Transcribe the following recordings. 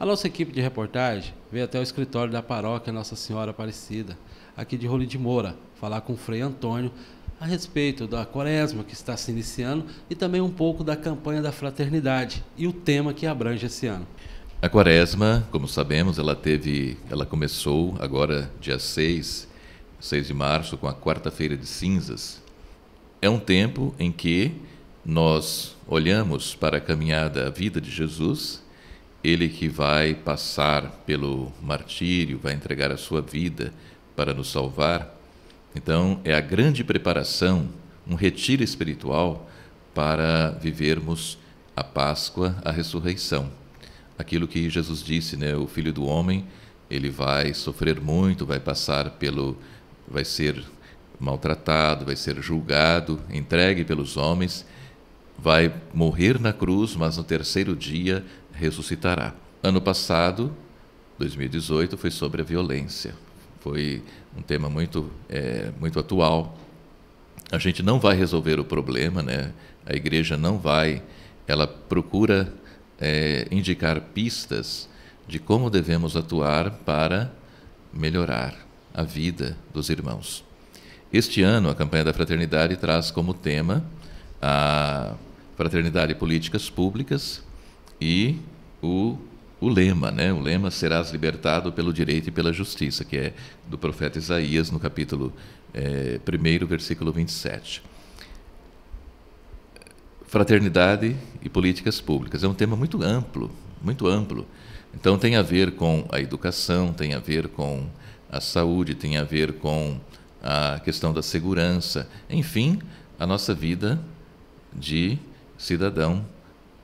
A nossa equipe de reportagem veio até o escritório da paróquia Nossa Senhora Aparecida, aqui de Rolim de Moura, falar com o Frei Antônio a respeito da quaresma que está se iniciando e também um pouco da campanha da fraternidade e o tema que abrange esse ano. A quaresma, como sabemos, ela teve, ela começou agora dia 6, 6 de março, com a quarta-feira de cinzas. É um tempo em que nós olhamos para a caminhada, a vida de Jesus ele que vai passar pelo martírio, vai entregar a sua vida para nos salvar. Então, é a grande preparação, um retiro espiritual para vivermos a Páscoa, a ressurreição. Aquilo que Jesus disse, né, o filho do homem, ele vai sofrer muito, vai passar pelo vai ser maltratado, vai ser julgado, entregue pelos homens, vai morrer na cruz, mas no terceiro dia ressuscitará. Ano passado, 2018, foi sobre a violência. Foi um tema muito, é, muito atual. A gente não vai resolver o problema, né? A igreja não vai. Ela procura é, indicar pistas de como devemos atuar para melhorar a vida dos irmãos. Este ano, a campanha da fraternidade traz como tema a fraternidade políticas públicas, e o, o lema, né? O lema serás libertado pelo direito e pela justiça, que é do profeta Isaías, no capítulo é, eh, 1, versículo 27. Fraternidade e políticas públicas. É um tema muito amplo, muito amplo. Então tem a ver com a educação, tem a ver com a saúde, tem a ver com a questão da segurança, enfim, a nossa vida de cidadão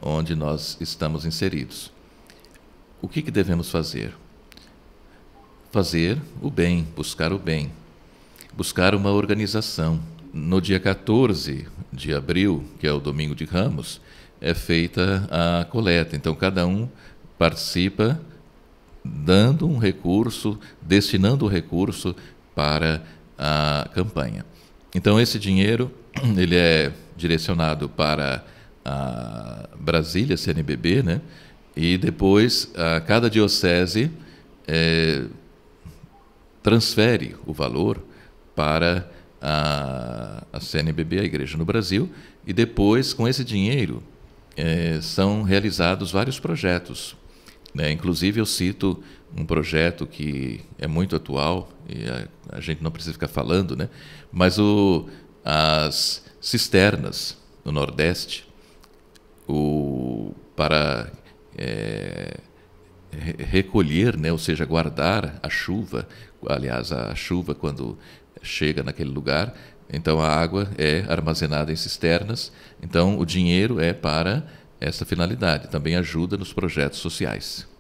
onde nós estamos inseridos. O que, que devemos fazer? Fazer o bem, buscar o bem, buscar uma organização. No dia 14 de abril, que é o domingo de Ramos, é feita a coleta. Então, cada um participa dando um recurso, destinando o recurso para a campanha. Então esse dinheiro ele é direcionado para a Brasília, CNBB, né? e depois a cada diocese é, transfere o valor para a, a, CNBB, a Igreja no Brasil, e depois, com esse dinheiro, é, são realizados vários projetos. Né? Inclusive, eu cito um projeto que é muito atual, e a, a gente não precisa ficar falando, né? mas o, as cisternas no Nordeste, o, para é, recolher, né, ou seja, guardar a chuva, aliás, a chuva quando chega naquele lugar, então a água é armazenada em cisternas, então o dinheiro é para essa finalidade, também ajuda nos projetos sociais.